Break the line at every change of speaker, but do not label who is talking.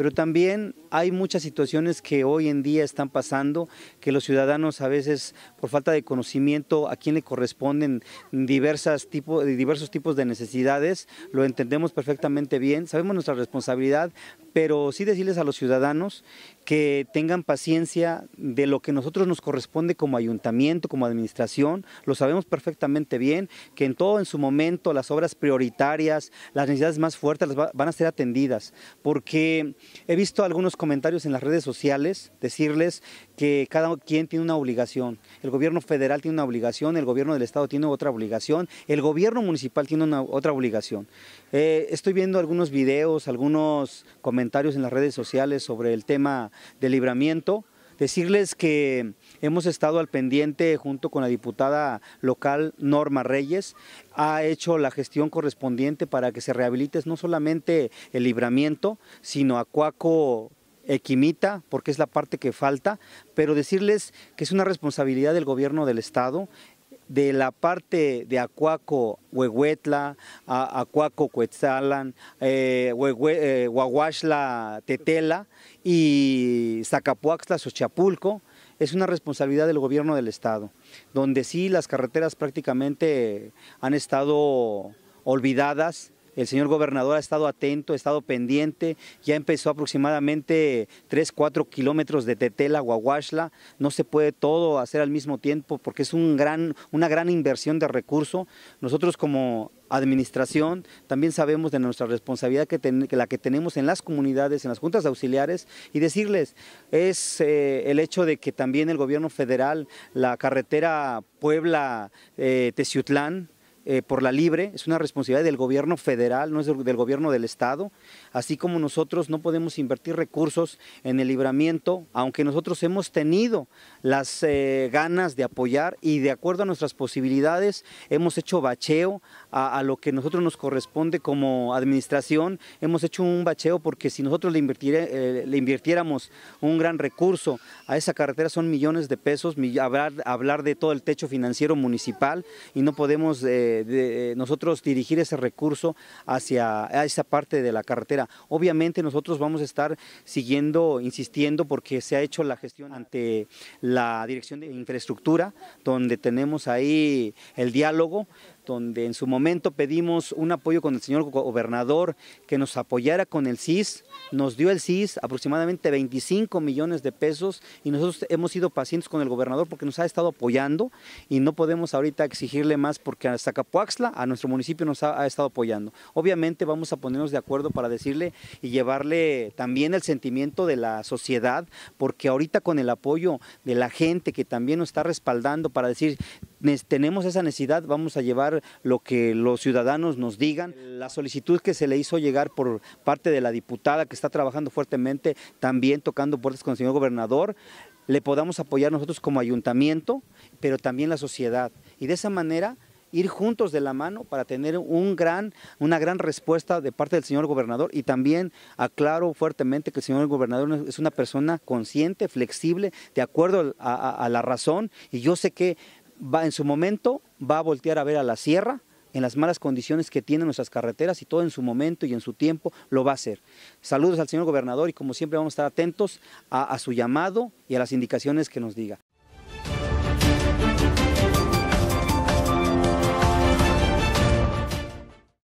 pero también hay muchas situaciones que hoy en día están pasando, que los ciudadanos a veces por falta de conocimiento a quién le corresponden diversas tipo, diversos tipos de necesidades, lo entendemos perfectamente bien, sabemos nuestra responsabilidad, pero sí decirles a los ciudadanos que tengan paciencia de lo que nosotros nos corresponde como ayuntamiento, como administración. Lo sabemos perfectamente bien, que en todo en su momento las obras prioritarias, las necesidades más fuertes las van a ser atendidas, porque he visto algunos comentarios en las redes sociales decirles que cada quien tiene una obligación. El gobierno federal tiene una obligación, el gobierno del estado tiene otra obligación, el gobierno municipal tiene una, otra obligación. Eh, estoy viendo algunos videos, algunos comentarios en las redes sociales sobre el tema de libramiento. Decirles que hemos estado al pendiente junto con la diputada local Norma Reyes, ha hecho la gestión correspondiente para que se rehabilite no solamente el libramiento, sino Acuaco Equimita, porque es la parte que falta, pero decirles que es una responsabilidad del gobierno del Estado de la parte de Acuaco, Huehuetla, Acuaco, Cuetzalan, eh, eh Tetela y Zacapuaxtla, Xochapulco, es una responsabilidad del gobierno del estado, donde sí las carreteras prácticamente han estado olvidadas, el señor gobernador ha estado atento, ha estado pendiente, ya empezó aproximadamente 3, 4 kilómetros de Tetela, Guaguashla. No se puede todo hacer al mismo tiempo porque es una gran inversión de recursos. Nosotros como administración, también sabemos de nuestra responsabilidad que, la que tenemos en las comunidades, en las juntas auxiliares, y decirles, es eh, el hecho de que también el gobierno federal, la carretera Puebla-Teciutlán, eh, eh, por la libre, es una responsabilidad del gobierno federal, no es del, gobierno del Estado, así como nosotros no podemos invertir recursos en el libramiento, aunque nosotros hemos tenido las eh, ganas de apoyar y de acuerdo a nuestras posibilidades hemos hecho bacheo a, lo que nosotros nos corresponde como administración, hemos hecho un bacheo porque si nosotros le, eh, invirtiéramos un gran recurso a esa carretera son millones de pesos, hablar, hablar de todo el techo financiero municipal y no podemos de, eh, nosotros dirigir ese recurso hacia esa parte de la carretera. Obviamente nosotros vamos a estar siguiendo, insistiendo, porque se ha hecho la gestión ante la Dirección de Infraestructura, donde tenemos ahí el diálogo donde en su momento pedimos un apoyo con el señor gobernador que nos apoyara con el CIS, nos dio el CIS aproximadamente 25 millones de pesos y nosotros hemos sido pacientes con el gobernador porque nos ha estado apoyando y no podemos ahorita exigirle más porque a Capuaxla a nuestro municipio, nos ha, ha estado apoyando. Obviamente vamos a ponernos de acuerdo para decirle y llevarle también el sentimiento de la sociedad porque ahorita con el apoyo de la gente que también nos está respaldando para decir tenemos esa necesidad, vamos a llevar lo que los ciudadanos nos digan. La solicitud que se le hizo llegar por parte de la diputada que está trabajando fuertemente, también tocando puertas con el señor gobernador, le podamos apoyar nosotros como ayuntamiento, pero también la sociedad. Y de esa manera ir juntos de la mano para tener un gran, una gran respuesta de parte del señor gobernador y también aclaro fuertemente que el señor gobernador es una persona consciente, flexible, de acuerdo a, a la razón y yo sé que va, en su momento va a voltear a ver a la sierra en las malas condiciones que tienen nuestras carreteras y todo en su momento y en su tiempo lo va a hacer. Saludos al señor gobernador y como siempre vamos a estar atentos a su llamado y a las indicaciones que nos diga.